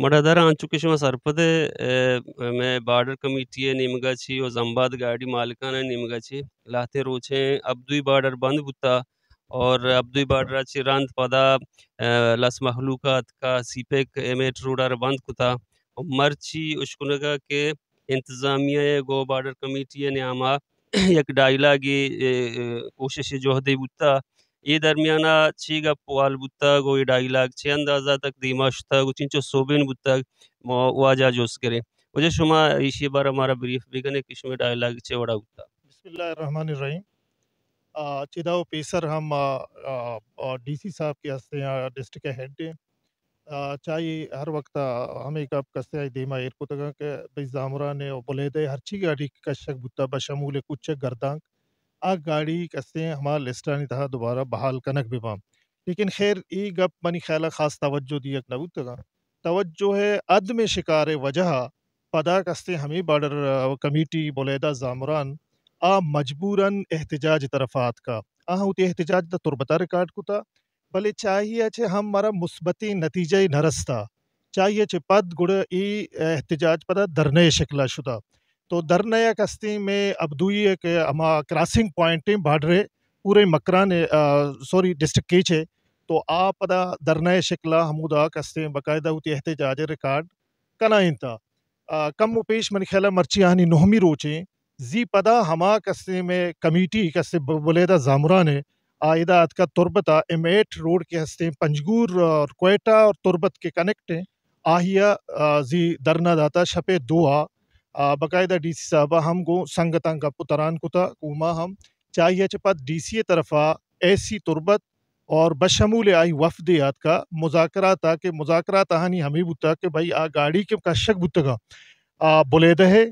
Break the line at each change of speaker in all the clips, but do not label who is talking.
सरपद అంచుకిషమ border committee है निमगा छी और होशंगाबाद गाड़ी निमगा छी लाते रोचे अब दुई बंद बुता और अब दुई बार्डर अच्छी रांत पदा लस महलूकात का सीपेक एमेट रोडर बंद कुता और मर्ची उशकुनगा के इंतजामिया गो बॉर्डर कमेटी ने आमा एक डायलॉग कोशिश जोहदे बुता ये એ દરમિયાન છીગ પોવાલ બુત્તગ ઓઈ ડાઈલાગ છે અંદાજા તક દીમાશ તક ઉચિંચો સોબેન બુત્તગ વાજા જોસ કરે वजह शुमा इसी बार हमारा ब्रीफ बिगने ढाई लाख छः वड़ा उता
बिस्मिल्लाहिर्रहमानिर्रहीम चिदाओ पेसर हम डीसी साहब के हस्ते हैं डिस्ट्रिक्ट के हेड हैं चाहे हर वक्त हमें कब कस्ते दीमा एयर को तक बिजामरा ने बोले दे हर चीज अड़ी कशक बुत्ता बशमूल कुछ गर्दांक आ गाड़ी कसते हमारा नहीं था दोबारा बहाल कनक भी पाम लेकिन खैर ई गप मनी ख्याल खास तवज्जो दिया नबूत का तवज्जो है अदम शिकार वजह पदा कसते हमें बॉर्डर कमेटी बोलेदा जामरान आ मजबूरन एहतजाज तरफात का आ उत एहतजाज द तुरबता रिकॉर्ड था भले चाहिए छे हम हमारा मुस्बती नतीजे था चाहिए छे पद गुड़ ई एहतजाज पदा धरने शिकला शुदा तो दरनयक कस्ती में दुई एक क्रॉसिंग पॉइंट बाडर रहे पूरे मकरान सॉरी डिस्ट्रिक्ट की है तो आ पदा दरनय शिकला हमूदा कस्ते बाकायदा उत एहतजाज रिकॉर्ड कनाइन था कम उपेश मन ख्याल आनी नोहमी रोचे जी पदा हमा कस्ते में कमेटी कस्ते बलैदा जामुरा ने आयदा का तुरबता एम एट रोड के हस्ते पंजगूर और कोयटा और तुरबत के कनेक्ट हैं आहिया जी दरना दाता शपे दुआ बाकायदा डी सी साहबा हम गो हमगो का पुतरान कुता कुमा हम चाहिए चपत डी सी ए तरफा ऐसी तुरबत और बशमूल आई वफद याद का मुजाकर था कि मुजाकर तहानी हमी बुता कि भाई आ गाड़ी के कशक बुतगा बुलेदहे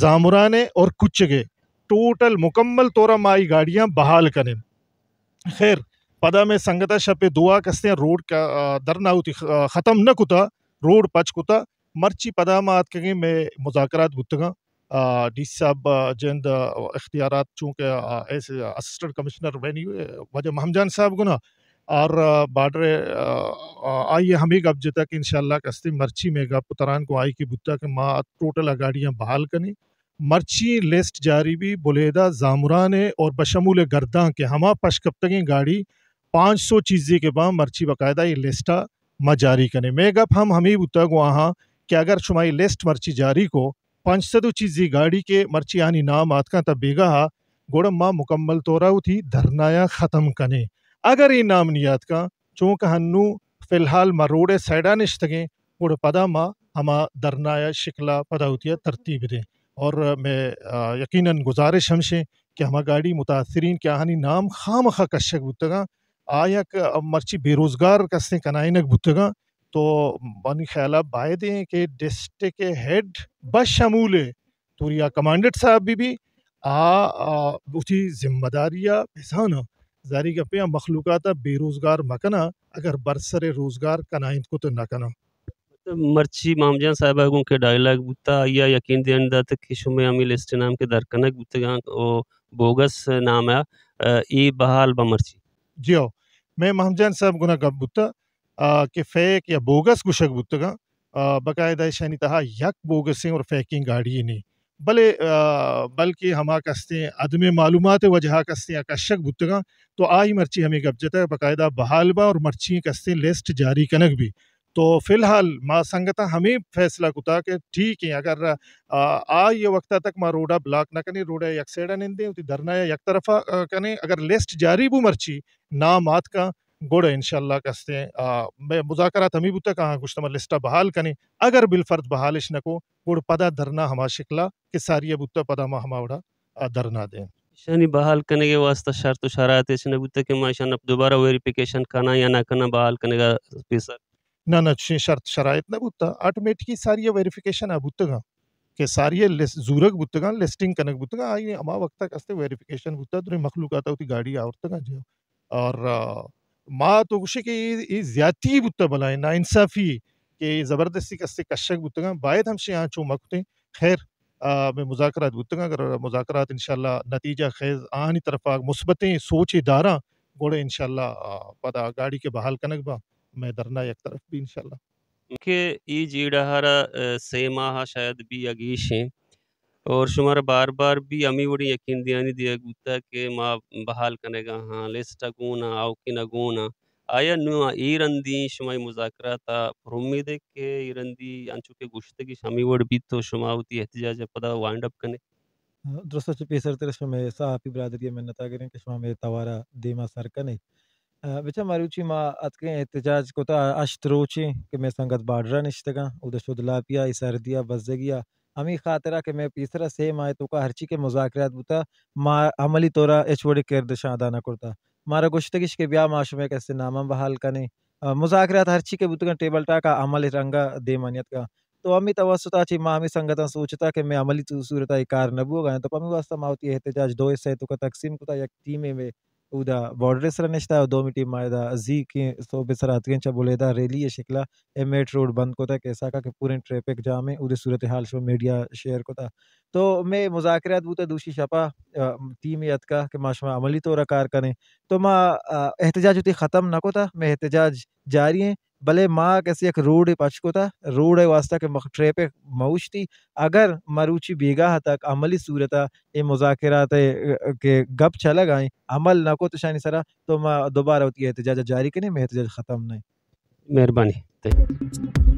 जामुराने और कुछ गए टोटल मुकम्मल तौरा माई गाड़ियाँ बहाल करें खैर पदा में संगता शपे दुआ कसते रोड का दरना ख़त्म न कुता रोड पच कुता मर्ची के में मुजाकर गुतगा डी सी साहब जिंद इख्तियार चूँकि एज असिस्टेंट कमिश्नर हुए वजह महमजान साहब गुना और बाडर आई हम ही गप जिता कि इन शस्ती मर्ची में गप तरान को आई की बुता के माँ टोटल अगाड़ियाँ बहाल करें मर्ची लिस्ट जारी भी बुलेदा जामुरान और बशमूल गर्दा के हम पशकप्तगी गाड़ी पाँच सौ चीज़ी के बाद मर्ची बाकायदा ये लिस्टा माँ जारी करें मैं गप हम ही बुता को वहाँ कि अगर शुमाई लिस्ट मर्ची जारी को सदु चीजी गाड़ी के मर्ची आनी नाम आतका तब बेगा माँ मुकम्मल तोरा थी धरनाया ख़त्म कने अगर ये नाम नहीं का चूँक हन्नू फिलहाल मरोड़े सैडा निश्तगे गुड़ पदा माँ हमा धरनाया शिकला पदा उतिया तरतीब दें और मैं यकीन गुजारिश हमसे कि हमा गाड़ी मुतासरीन के आनी नाम खाम खा कश्यक बुतगा आया मर्ची बेरोज़गार कसें कनाइनक बुतगा तो ख्याल बनख्याला बायदे कि डिस्ट्रिक के हेड बशमूल तुरिया कमांडेंट साहब भी भी आ, आ उसी जिम्मेदारियाँ पेसाना जारी गपे मखलूक बेरोज़गार मकना अगर बरसर रोज़गार कनाइंद को तो ना कना तो
मर्ची मामजा साहब आगों के डायलॉग बुता आइया यकीन देन दात तो किशु में अमील इस्तेनाम के दरकनक बुतगा ओ बोगस नाम है ई बहाल बमर्ची
जियो मैं मामजान साहब गुना गप बुता कि फेक या बोगस गुशक बुतगा बाकायदा शनि तहा यक बोगसें और फेकिंग गाड़ी नहीं भले बल्कि हमा कसते अदम मालूम वजह कसते अकशक बुतगा तो आई मर्ची हमें गबजता है बाकायदा बहालबा और मर्ची कसते लिस्ट जारी कनक भी तो फिलहाल माँ संगता हमें फैसला कुता कि ठीक है अगर आ ये वक्त तक माँ रोडा ब्लॉक ना करें रोडा यकसेडा नहीं दें धरना या यक तरफा करें अगर लिस्ट जारी बू मर्ची ना मात का गुड़ ಗೋಡೆ ಇನ್ಶಾಲ್ಲ ಕಸ್ತೆ ಮುಜಾಕರಾತ್ ಅಮೀಬುತ್ತ ಕಹ ಕುಷ್ಟಮ लिस्टा बहाल ಕನೆ अगर बिलफर्द बहाल इश नको गुड़ पदा धरना ಹಮಾ शिकला कि सारी बुत्ता पदा महमावड़ा धरना दें
शानी बहाल करने के वास्ते शर्त तो शरात है नबुत्ता के माशान अब दोबारा वेरिफिकेशन करना या ना करना बहाल करने का पेशा
ना ना शर्त शरात नबुत्ता ऑटोमेटिक सारी वेरिफिकेशन अबुत्ता के सारी लिस, जूरक बुत्तगा लिस्टिंग कनक बुत्तगा आई अमा वक्त तक वेरिफिकेशन बुत्ता तो मखलूक आता होती गाड़ी आवरतगा जो और मा तोगुशेके ज्यादती बुत्ता बलाय ना इंसाफी के ज़बरदस्ती कससे कशक बुत्तगा बायद हमसे यहाँ चूमकते खैर में मुजाकरात बुत्तगा अगर इन इंशाल्लाह नतीजा खैर आनी तरफ आग मुस्बतें सोचे दारा गोड़े इन इंशाल्लाह पता गाड़ी के बहाल कनक बा मैं धरना एक तरफ भी इन इंशाल्लाह
के ई जीड़ा हरा से माह शायद भी अगीश हैं और शुमार बार बार भी अमी बड़ी यकीन दियानी दिया गुता के माँ बहाल करने का हाँ लेस्टा गुना आवकिना गुना आया नु ईरंदी शुमाई मुजाकरा था पर उम्मीद है कि ईरंदी अंचु के गुश्ते की शामी वर्ड भी तो शुमा होती एहतजाज पदा वाइंड अप करने
दुरुस्त छ पेसर तेरे शुमे साहबी बरादरी में नता करें के शुमा में तवारा देमा सर कने बेचा उची माँ आज के एहतजाज को तो अश्त रोचे कि मैं संगत बाडरा निश्तगा उदशुदला पिया इसर दिया बस जगिया हमी खातरा तो के मैं तीसरा सेम आयतों का हर्ची के मुजाकर बुता मा अमली तौरा एचवड़ी किरदशा अदाना करता मारा गुश्तगिश के ब्याह माशुमे कैसे नामा बहाल का नहीं मुजाकर हर्ची के बुतगा टेबल टाका अमल रंगा दे मानियत का तो अमी तवसुता ची माँ अमी संगत सोचता कि मैं अमली सूरत कार नबू गए तो पमी वास्ता मावती एहतजाज दो हिस्से तो का तकसीम कुता यक टीमे में Uda Borderesra nishta Domiti maida Z ki so besar atgen cha boleda rally ye shikla M8 road band ko ta kaisa ka ke pure traffic jam hai ude surat hal sho media share ko ta तो मैं मुजाकरात बूता दूसरी शपा team याद का कि माशमा अमली तौर car करें तो माँ एहतजाज उतनी ख़त्म ना को था मैं एहतजाज जारी हैं भले माँ कैसी एक रूढ़ पचकोता रूढ़ वास्ता के मखट्रेप मऊश थी अगर मरूची बेगाह तक अमली सूरत ये मुजात के गप छल आई अमल न को तो शानी सरा तो माँ दोबारा होती एहतजाज जारी करें एहतजाज ख़त्म नहीं
मेहरबानी